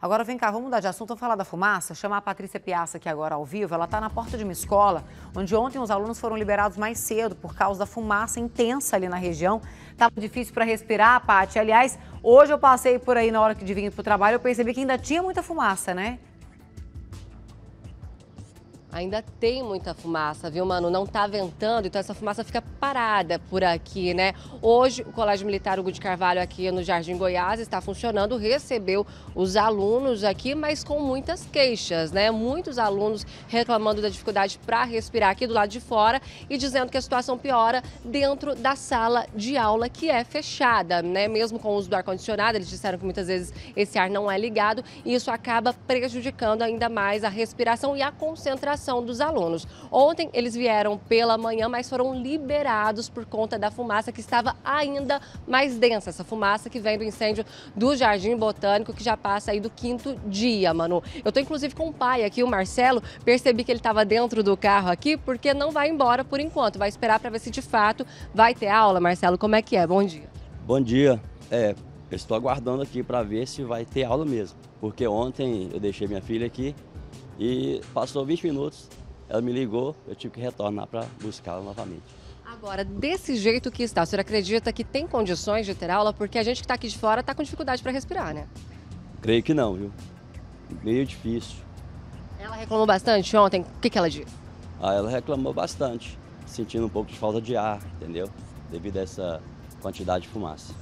Agora vem cá, vamos mudar de assunto, vamos falar da fumaça, chamar a Patrícia Piaça aqui agora ao vivo. Ela está na porta de uma escola, onde ontem os alunos foram liberados mais cedo por causa da fumaça intensa ali na região. Estava tá difícil para respirar, Paty. Aliás, hoje eu passei por aí na hora que vim para o trabalho, eu percebi que ainda tinha muita fumaça, né? Ainda tem muita fumaça, viu, mano? Não tá ventando, então essa fumaça fica parada por aqui, né? Hoje, o Colégio Militar Hugo de Carvalho, aqui no Jardim Goiás, está funcionando, recebeu os alunos aqui, mas com muitas queixas, né? Muitos alunos reclamando da dificuldade para respirar aqui do lado de fora e dizendo que a situação piora dentro da sala de aula, que é fechada, né? Mesmo com o uso do ar-condicionado, eles disseram que muitas vezes esse ar não é ligado e isso acaba prejudicando ainda mais a respiração e a concentração atenção dos alunos. Ontem eles vieram pela manhã, mas foram liberados por conta da fumaça que estava ainda mais densa. Essa fumaça que vem do incêndio do Jardim Botânico, que já passa aí do quinto dia, Manu. Eu estou inclusive com o pai aqui, o Marcelo, percebi que ele estava dentro do carro aqui, porque não vai embora por enquanto, vai esperar para ver se de fato vai ter aula. Marcelo, como é que é? Bom dia. Bom dia. É, eu estou aguardando aqui para ver se vai ter aula mesmo, porque ontem eu deixei minha filha aqui e passou 20 minutos, ela me ligou, eu tive que retornar para buscá-la novamente. Agora, desse jeito que está, o senhor acredita que tem condições de ter aula? Porque a gente que está aqui de fora está com dificuldade para respirar, né? Creio que não, viu? Meio difícil. Ela reclamou bastante ontem? O que, que ela disse? Ah, ela reclamou bastante, sentindo um pouco de falta de ar, entendeu? Devido a essa quantidade de fumaça.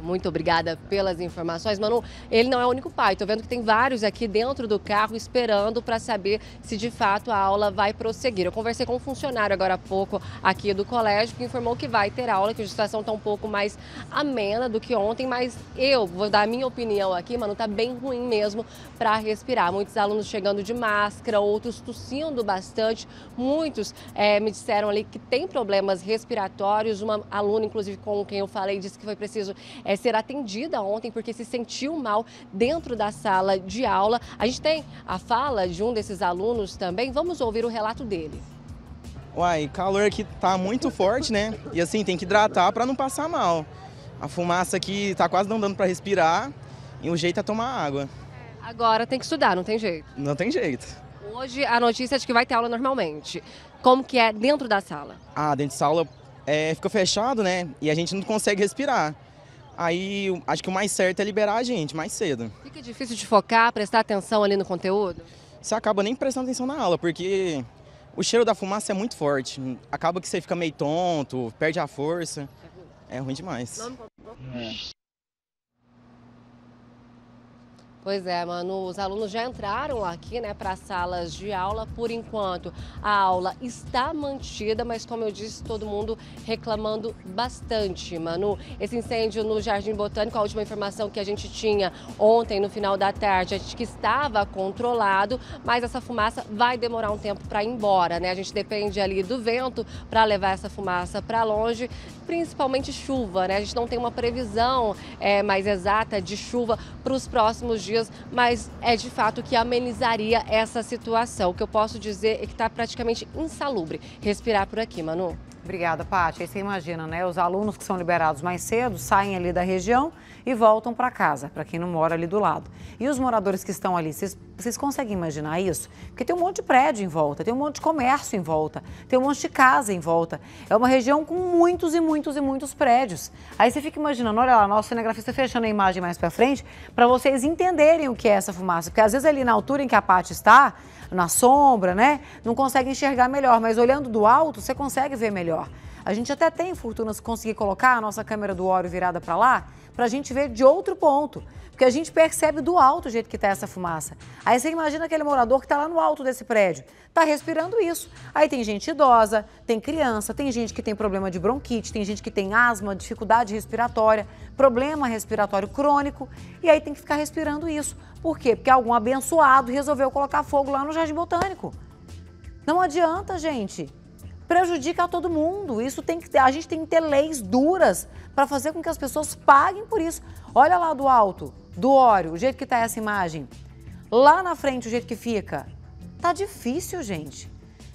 Muito obrigada pelas informações, Manu. Ele não é o único pai. Estou vendo que tem vários aqui dentro do carro esperando para saber se de fato a aula vai prosseguir. Eu conversei com um funcionário agora há pouco aqui do colégio que informou que vai ter aula, que a situação está um pouco mais amena do que ontem, mas eu vou dar a minha opinião aqui, Manu, está bem ruim mesmo para respirar. Muitos alunos chegando de máscara, outros tossindo bastante, muitos é, me disseram ali que tem problemas respiratórios. Uma aluna, inclusive, com quem eu falei, disse que foi preciso é, ser atendida ontem porque se sentiu mal dentro da sala de aula. A gente tem a fala de um desses alunos também. Vamos ouvir o relato dele. Uai, calor aqui tá muito forte, né? E assim, tem que hidratar para não passar mal. A fumaça aqui tá quase não dando para respirar e o jeito é tomar água. Agora tem que estudar, não tem jeito. Não tem jeito. Hoje a notícia é de que vai ter aula normalmente. Como que é dentro da sala? Ah, dentro da sala é, fica fechado, né? E a gente não consegue respirar. Aí acho que o mais certo é liberar a gente mais cedo. Fica difícil de focar, prestar atenção ali no conteúdo? Você acaba nem prestando atenção na aula, porque o cheiro da fumaça é muito forte. Acaba que você fica meio tonto, perde a força. É ruim demais. É. Pois é, Manu, os alunos já entraram aqui né, para as salas de aula. Por enquanto, a aula está mantida, mas como eu disse, todo mundo reclamando bastante, Manu. Esse incêndio no Jardim Botânico, a última informação que a gente tinha ontem, no final da tarde, é que estava controlado, mas essa fumaça vai demorar um tempo para ir embora, né? A gente depende ali do vento para levar essa fumaça para longe, principalmente chuva, né? A gente não tem uma previsão é, mais exata de chuva para os próximos dias dias, mas é de fato que amenizaria essa situação. O que eu posso dizer é que está praticamente insalubre respirar por aqui, Manu. Obrigada, Paty. Aí você imagina, né? Os alunos que são liberados mais cedo saem ali da região e voltam para casa, para quem não mora ali do lado. E os moradores que estão ali, vocês, vocês conseguem imaginar isso? Porque tem um monte de prédio em volta, tem um monte de comércio em volta, tem um monte de casa em volta. É uma região com muitos e muitos e muitos prédios. Aí você fica imaginando, olha lá, nosso cinegrafista fechando a imagem mais para frente, para vocês entenderem o que é essa fumaça. Porque às vezes ali na altura em que a Paty está, na sombra, né? Não consegue enxergar melhor, mas olhando do alto, você consegue ver melhor melhor. A gente até tem fortuna se conseguir colocar a nossa câmera do óleo virada para lá, para a gente ver de outro ponto. Porque a gente percebe do alto o jeito que está essa fumaça. Aí você imagina aquele morador que está lá no alto desse prédio, está respirando isso. Aí tem gente idosa, tem criança, tem gente que tem problema de bronquite, tem gente que tem asma, dificuldade respiratória, problema respiratório crônico, e aí tem que ficar respirando isso. Por quê? Porque algum abençoado resolveu colocar fogo lá no jardim botânico. Não adianta, gente prejudica a todo mundo. Isso tem que ter, a gente tem que ter leis duras para fazer com que as pessoas paguem por isso. Olha lá do alto, do óleo, o jeito que está essa imagem. Lá na frente, o jeito que fica. Tá difícil, gente.